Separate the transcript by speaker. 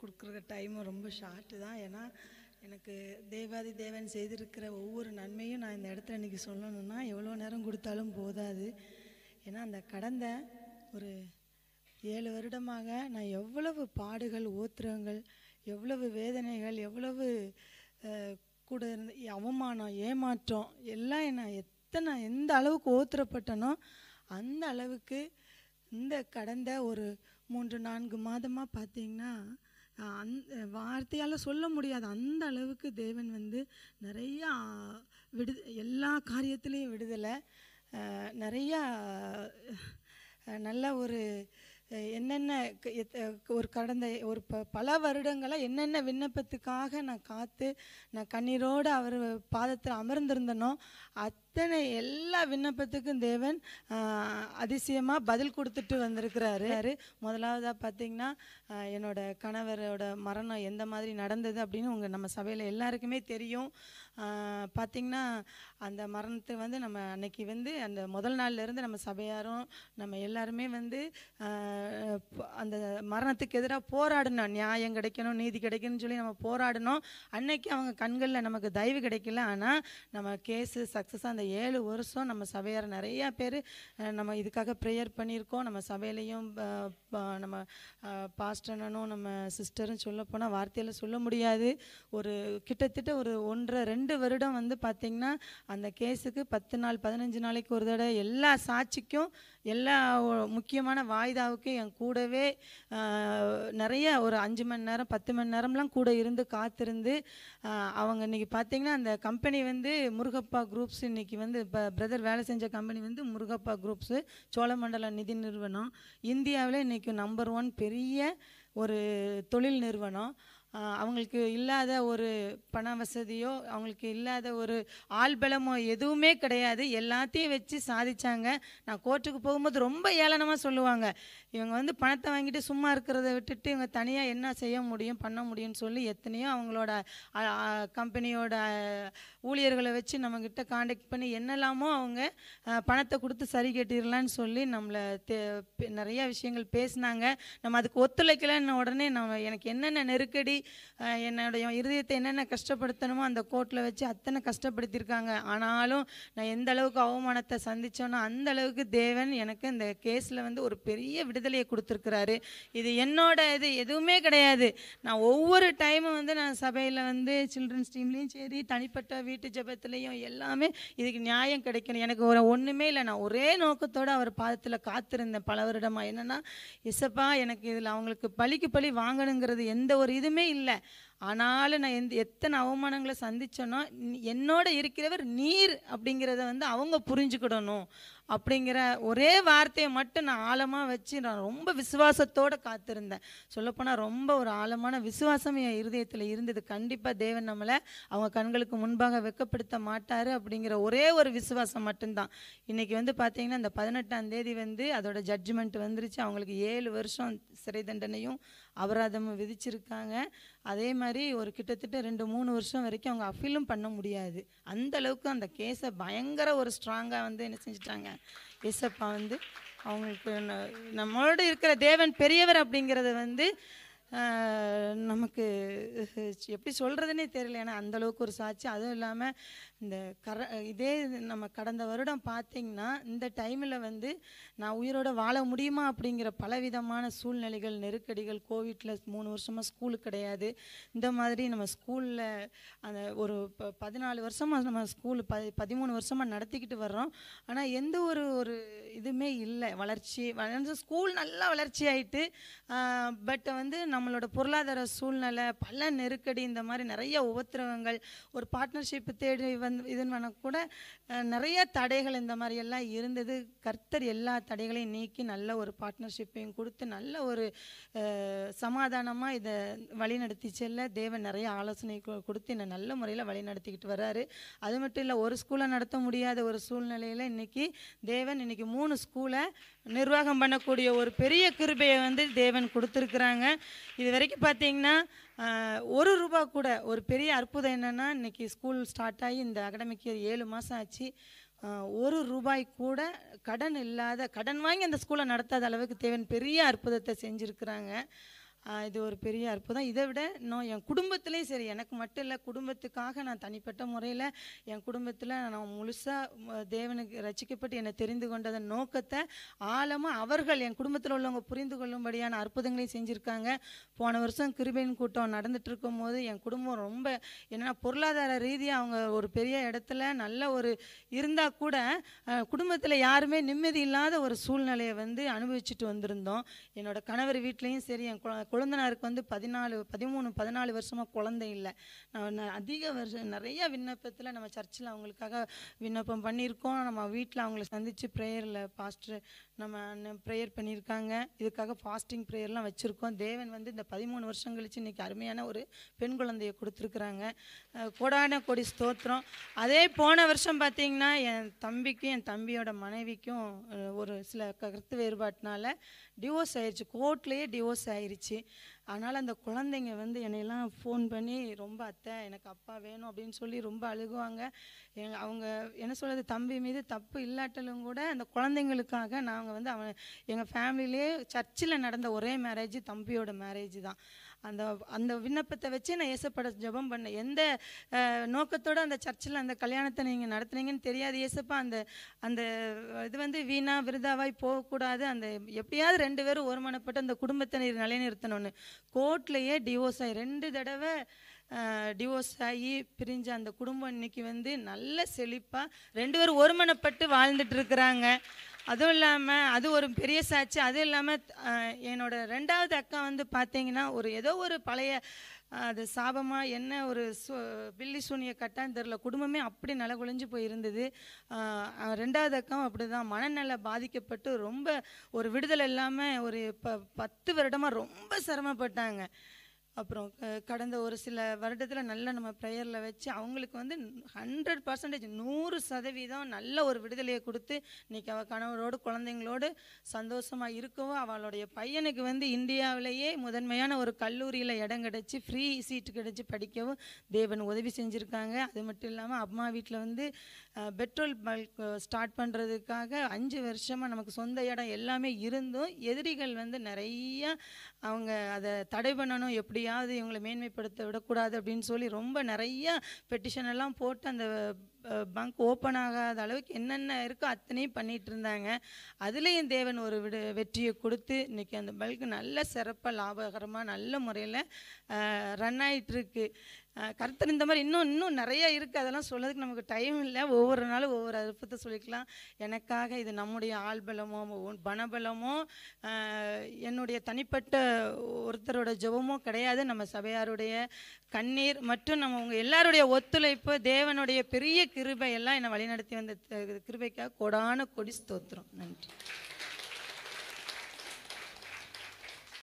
Speaker 1: கொடுக்குற டைமும் ரொம்ப ஷார்ட்டு தான் ஏன்னா எனக்கு தேவாதி தேவன் செய்திருக்கிற ஒவ்வொரு நன்மையும் நான் இந்த இடத்துல இன்றைக்கி சொல்லணுன்னா எவ்வளோ நேரம் கொடுத்தாலும் போதாது ஏன்னா அந்த கடந்த ஒரு ஏழு வருடமாக நான் எவ்வளவு பாடுகள் ஓத்திரங்கள் எவ்வளவு வேதனைகள் எவ்வளவு கூட இருந்த அவமானம் ஏமாற்றம் எல்லாம் என்ன எத்தனை எந்த அளவுக்கு ஓத்துறப்பட்டனோ அந்த அளவுக்கு இந்த கடந்த ஒரு மூன்று நான்கு மாதமாக பார்த்தீங்கன்னா அந் வார்த்தையால் சொல்ல முடியாது அந்த அளவுக்கு தேவன் வந்து நிறையா விடு எல்லா காரியத்திலையும் விடுதலை நிறையா நல்ல ஒரு என்னென்ன ஒரு கடந்த ஒரு ப பல வருடங்களாக என்னென்ன விண்ணப்பத்துக்காக நான் காத்து நான் கண்ணீரோடு அவர் பாதத்தில் அமர்ந்திருந்தனோ அத் இத்தனை எல்லா விண்ணப்பத்துக்கும் தேவன் அதிசயமாக பதில் கொடுத்துட்டு வந்திருக்கிறாரு முதலாவதாக பார்த்தீங்கன்னா என்னோட கணவரோட மரணம் எந்த மாதிரி நடந்தது அப்படின்னு உங்கள் நம்ம சபையில் எல்லாருக்குமே தெரியும் பார்த்திங்கன்னா அந்த மரணத்தை வந்து நம்ம அன்னைக்கு வந்து அந்த முதல் நாள்லேருந்து நம்ம சபையாரும் நம்ம எல்லாருமே வந்து அந்த மரணத்துக்கு எதிராக போராடணும் நியாயம் கிடைக்கணும் நீதி கிடைக்கணும்னு சொல்லி நம்ம போராடணும் அன்னைக்கு அவங்க கண்களில் நமக்கு தயவு கிடைக்கல ஆனால் நம்ம கேஸு சக்ஸஸாக அந்த ஏழு வருஷம் நம்ம சபையார் நிறையா பேர் நம்ம இதுக்காக ப்ரேயர் பண்ணியிருக்கோம் நம்ம சபையிலையும் நம்ம பாஸ்டனும் நம்ம சிஸ்டரும் சொல்லப்போனால் வார்த்தையில் சொல்ல முடியாது ஒரு கிட்டத்தட்ட ஒரு ஒன்றரை ரெண்டு வருடம் வந்து பார்த்திங்கன்னா அந்த கேஸுக்கு பத்து நாள் பதினஞ்சு நாளைக்கு ஒரு தடவை எல்லா சாட்சிக்கும் எல்லா முக்கியமான வாய்தாவுக்கு என் கூடவே நிறைய ஒரு அஞ்சு மணி நேரம் பத்து மணி நேரம்லாம் கூட இருந்து காத்திருந்து அவங்க இன்றைக்கி பார்த்தீங்கன்னா அந்த கம்பெனி வந்து முருகப்பா குரூப்ஸ் இன்னைக்கு வந்து இப்போ பிரதர் வேலை செஞ்ச கம்பெனி வந்து முருகப்பா குரூப்ஸு சோழமண்டல நிதி நிறுவனம் இந்தியாவில் இன்றைக்கி நம்பர் ஒன் பெரிய ஒரு தொழில் நிறுவனம் அவங்களுக்கு இல்லாத ஒரு பண வசதியோ அவங்களுக்கு இல்லாத ஒரு ஆள்பலமோ எதுவுமே கிடையாது எல்லாத்தையும் வச்சு சாதித்தாங்க நான் கோர்ட்டுக்கு போகும்போது ரொம்ப ஏளனமாக சொல்லுவாங்க இவங்க வந்து பணத்தை வாங்கிட்டு சும்மா இருக்கிறத விட்டுட்டு இவங்க தனியாக என்ன செய்ய முடியும் பண்ண முடியும்னு சொல்லி எத்தனையோ அவங்களோட கம்பெனியோட ஊழியர்களை வச்சு நம்மக்கிட்ட காண்டக்ட் பண்ணி என்னெல்லாமோ அவங்க பணத்தை கொடுத்து சரி கட்டிடலான்னு சொல்லி நம்மளை நிறையா விஷயங்கள் பேசினாங்க நம்ம அதுக்கு ஒத்துழைக்கலன்னு உடனே நம்ம எனக்கு என்னென்ன நெருக்கடி என்னுடைய இருதயத்தை என்னென்ன கஷ்டப்படுத்தணுமோ அந்த கோர்ட்டில் வச்சு அத்தனை கஷ்டப்படுத்தியிருக்காங்க ஆனாலும் நான் எந்த அளவுக்கு அவமானத்தை சந்தித்தோன்னா அந்த அளவுக்கு தேவன் எனக்கு இந்த கேஸில் வந்து ஒரு பெரிய விடுதலையை கொடுத்துருக்குறாரு இது என்னோட இது எதுவுமே கிடையாது நான் ஒவ்வொரு டைமும் வந்து நான் சபையில் வந்து சில்ட்ரன்ஸ் டீம்லேயும் சரி தனிப்பட்ட வீட்டு ஜபத்துலேயும் எல்லாமே இதுக்கு நியாயம் கிடைக்கணும் எனக்கு ஒரு ஒன்றுமே இல்லை நான் ஒரே நோக்கத்தோடு அவர் பாதத்தில் காத்திருந்தேன் பல வருடமாக என்னென்னா இசப்பா எனக்கு இதில் அவங்களுக்கு பழிக்கு பழி வாங்கணுங்கிறது எந்த ஒரு இதுவுமே இல்லை ஆனாலும் நான் எந்த எத்தனை அவமானங்களை சந்தித்தோன்னா என்னோட இருக்கிறவர் நீர் அப்படிங்கிறத வந்து அவங்க புரிஞ்சுக்கிடணும் அப்படிங்கிற ஒரே வார்த்தையை மட்டும் நான் ஆழமாக வச்சு நான் ரொம்ப விசுவாசத்தோடு காத்திருந்தேன் சொல்லப்போனால் ரொம்ப ஒரு ஆழமான விசுவாசம் என் இருதயத்தில் இருந்தது கண்டிப்பாக தேவன் நம்மளை அவங்க கண்களுக்கு முன்பாக வெக்கப்படுத்த மாட்டார் அப்படிங்கிற ஒரே ஒரு விசுவாசம் மட்டும்தான் இன்றைக்கி வந்து பார்த்திங்கன்னா இந்த பதினெட்டாம் தேதி வந்து அதோட ஜட்ஜ்மெண்ட் வந்துருச்சு அவங்களுக்கு ஏழு வருஷம் சிறை தண்டனையும் அபராதமும் விதிச்சிருக்காங்க அதே மாதிரி ஒரு கிட்டத்தட்ட ரெண்டு மூணு வருஷம் வரைக்கும் அவங்க அஃபீலும் பண்ண முடியாது அந்த அளவுக்கு அந்த கேஸை பயங்கர ஒரு ஸ்ட்ராங்காக வந்து என்ன செஞ்சிட்டாங்க இயேசப்பா வந்து அவங்களுக்கு நம்மளோட இருக்கிற தேவன் பெரியவர் அப்படிங்கிறத வந்து நமக்கு எப்படி சொல்கிறதுனே தெரியல ஏன்னா அந்தளவுக்கு ஒரு சாட்சி அதுவும் இல்லாமல் இந்த கர இதே நம்ம கடந்த வருடம் பார்த்திங்கன்னா இந்த டைமில் வந்து நான் உயிரோட வாழ முடியுமா அப்படிங்கிற பலவிதமான சூழ்நிலைகள் நெருக்கடிகள் கோவிட்டில் மூணு வருஷமாக ஸ்கூலு கிடையாது இந்த மாதிரி நம்ம ஸ்கூலில் அந்த ஒரு பதினாலு வருஷமாக நம்ம ஸ்கூலு ப பதிமூணு வருஷமாக நடத்திக்கிட்டு வர்றோம் ஆனால் எந்த ஒரு ஒரு இதுவுமே இல்லை வளர்ச்சி ஸ்கூல் நல்லா வளர்ச்சி ஆகிட்டு பட் வந்து நம்மளோட பொருளாதார சூழ்நிலை சூழ்நிலை பல நெருக்கடி இந்த மாதிரி நிறைய உபத்திரவங்கள் ஒரு பார்ட்னர்ஷிப்பு தேடி வந்து இதுன்னு கூட நிறைய தடைகள் இந்த மாதிரி எல்லாம் இருந்தது கர்த்தர் எல்லா தடைகளையும் நீக்கி நல்ல ஒரு பார்ட்னர்ஷிப்பையும் கொடுத்து நல்ல ஒரு சமாதானமாக இதை வழிநடத்தி செல்ல தேவன் நிறைய ஆலோசனை கொடுத்து என்னை நல்ல முறையில் வழிநடத்திக்கிட்டு வர்றாரு அது மட்டும் இல்லை ஒரு ஸ்கூலை நடத்த முடியாத ஒரு சூழ்நிலையில் இன்றைக்கி தேவன் இன்றைக்கி மூணு ஸ்கூலை நிர்வாகம் பண்ணக்கூடிய ஒரு பெரிய கிருபையை வந்து தேவன் கொடுத்துருக்குறாங்க இது வரைக்கும் பார்த்தீங்கன்னா ஒரு ரூபா கூட ஒரு பெரிய அற்புதம் என்னென்னா இன்றைக்கி ஸ்கூல் ஸ்டார்ட் ஆகி இந்த அகடமிக் இயர் ஏழு மாதம் ஆச்சு ஒரு ரூபாய் கூட கடன் இல்லாத கடன் வாங்கி அந்த ஸ்கூலை நடத்தாத அளவுக்கு தேவையான பெரிய அற்புதத்தை செஞ்சுருக்குறாங்க இது ஒரு பெரிய அற்புதம் இதை விட இன்னும் என் குடும்பத்துலேயும் சரி எனக்கு மட்டும் இல்லை குடும்பத்துக்காக நான் தனிப்பட்ட முறையில் என் குடும்பத்தில் நான் முழுசாக தேவனுக்கு ரசிக்கப்பட்டு என்னை தெரிந்து கொண்டதன் நோக்கத்தை ஆழமாக அவர்கள் என் குடும்பத்தில் உள்ளவங்க புரிந்து கொள்ளும்படியான அற்புதங்களையும் செஞ்சுருக்காங்க போன வருஷம் கிருபின் கூட்டம் நடந்துட்டு இருக்கும் போது என் குடும்பம் ரொம்ப என்னென்னா பொருளாதார ரீதியாக அவங்க ஒரு பெரிய இடத்துல நல்ல ஒரு இருந்தால் கூட குடும்பத்தில் யாருமே நிம்மதி இல்லாத ஒரு சூழ்நிலையை வந்து அனுபவிச்சுட்டு வந்திருந்தோம் என்னோட கணவர் வீட்லேயும் சரி என் குழந்தனாருக்கு வந்து பதினாலு பதிமூணு பதினாலு வருஷமாக குழந்தை இல்லை நான் அதிக வருஷம் நிறையா விண்ணப்பத்தில் நம்ம சர்ச்சில் அவங்களுக்காக விண்ணப்பம் பண்ணியிருக்கோம் நம்ம வீட்டில் அவங்கள சந்தித்து ப்ரேயரில் பாஸ்டர் நம்ம ப்ரேயர் பண்ணியிருக்காங்க இதுக்காக ஃபாஸ்டிங் ப்ரேயர்லாம் வச்சுருக்கோம் தேவன் வந்து இந்த பதிமூணு வருஷம் கழிச்சு இன்றைக்கி அருமையான ஒரு பெண் குழந்தையை கொடுத்துருக்குறாங்க கோடான கொடி ஸ்தோத்திரம் அதே போன வருஷம் பார்த்திங்கன்னா என் தம்பிக்கும் என் தம்பியோட மனைவிக்கும் ஒரு சில கருத்து வேறுபாட்டினால டிவோர்ஸ் ஆயிடுச்சு கோர்ட்லேயே டிவோர்ஸ் ஆயிடுச்சு ஆனால் அந்த குழந்தைங்க வந்து என்னையெல்லாம் ஃபோன் பண்ணி ரொம்ப அத்தை எனக்கு அப்பா வேணும் அப்படின்னு சொல்லி ரொம்ப அழுகுவாங்க அவங்க என்ன சொல்கிறது தம்பி மீது தப்பு இல்லாட்டலும் கூட அந்த குழந்தைங்களுக்காக நாங்கள் வந்து அவன் எங்கள் ஃபேமிலியிலே சர்ச்சில் நடந்த ஒரே மேரேஜ் தம்பியோட மேரேஜ் தான் அந்த அந்த விண்ணப்பத்தை வச்சு நான் ஏசப்பட ஜபம் பண்ணேன் எந்த நோக்கத்தோடு அந்த சர்ச்சில் அந்த கல்யாணத்தை நீங்கள் நடத்துனீங்கன்னு தெரியாது ஏசப்பா அந்த அந்த இது வந்து வீணா விருதாவாய் போகக்கூடாது அந்த எப்படியாவது ரெண்டு பேரும் ஒருமனப்பட்டு அந்த குடும்பத்தை நீர் நிலைநிறுத்தணும்னு கோர்ட்லேயே டிவோர்ஸ் ஆகி ரெண்டு தடவை டிவோர்ஸ் ஆகி பிரிஞ்ச அந்த குடும்பம் இன்னைக்கு வந்து நல்ல செழிப்பாக ரெண்டு பேரும் ஒருமனப்பட்டு வாழ்ந்துட்டு இருக்கிறாங்க அதுவும் இல்லாமல் அது ஒரு பெரிய சாட்சி அதுவும் இல்லாமல் என்னோட ரெண்டாவது அக்கா வந்து பார்த்தீங்கன்னா ஒரு ஏதோ ஒரு பழைய அது சாபமாக என்ன ஒரு சு பில்லி சூனிய கட்டான்னு தெரில குடும்பமே அப்படி நல குழிஞ்சு போயிருந்தது ரெண்டாவது அக்கம் அப்படி தான் மனநல பாதிக்கப்பட்டு ரொம்ப ஒரு விடுதலை இல்லாமல் ஒரு ப பத்து வருடமாக ரொம்ப சிரமப்பட்டாங்க அப்புறம் கடந்த ஒரு சில வருடத்தில் நல்லா நம்ம ப்ரேயரில் வச்சு அவங்களுக்கு வந்து ஹண்ட்ரட் பர்சன்டேஜ் நூறு சதவீதம் நல்ல ஒரு விடுதலையை கொடுத்து இன்றைக்கி அவள் கணவரோடு குழந்தைங்களோடு சந்தோஷமாக இருக்கவும் அவளுடைய பையனுக்கு வந்து இந்தியாவிலேயே முதன்மையான ஒரு கல்லூரியில் இடம் கிடச்சி ஃப்ரீ சீட்டு கிடச்சி படிக்கவும் தேவன் உதவி செஞ்சுருக்காங்க அது மட்டும் இல்லாமல் அம்மா வீட்டில் வந்து பெட்ரோல் பல்க் ஸ்டார்ட் பண்ணுறதுக்காக அஞ்சு வருஷமாக நமக்கு சொந்த இடம் எல்லாமே இருந்தும் எதிரிகள் வந்து நிறையா அவங்க அதை தடை பண்ணணும் எப்படி எப்படியாவது இவங்களை மேன்மைப்படுத்த விடக்கூடாது அப்படின்னு சொல்லி ரொம்ப நிறைய பெட்டிஷன் எல்லாம் போட்டு அந்த பங்க் ஓப்பன் ஆகாத அளவுக்கு என்னென்ன இருக்கோ அத்தனையும் பண்ணிகிட்டு இருந்தாங்க அதுலேயும் தேவன் ஒரு விடு வெற்றியை கொடுத்து இன்றைக்கி அந்த பல்க் நல்ல சிறப்பாக லாபகரமாக நல்ல முறையில் ரன் ஆகிட்டுருக்கு கருத்தர் இந்த மாதிரி இன்னும் இன்னும் நிறைய இருக்குது அதெல்லாம் சொல்லதுக்கு நமக்கு டைம் இல்லை ஒவ்வொரு நாளும் ஒவ்வொரு அற்புதத்தை சொல்லிக்கலாம் எனக்காக இது நம்முடைய ஆள்பலமோ பணபலமோ என்னுடைய தனிப்பட்ட ஒருத்தரோட ஜெபமோ கிடையாது நம்ம சபையாருடைய கண்ணீர் மற்றும் நம்ம உங்கள் எல்லாருடைய ஒத்துழைப்பு தேவனுடைய பெரிய கிருபை எல்லாம் என்னை வழிநடத்தி வந்த கிருபைக்காக கொடான கொடி ஸ்தோத்திரம் நன்றி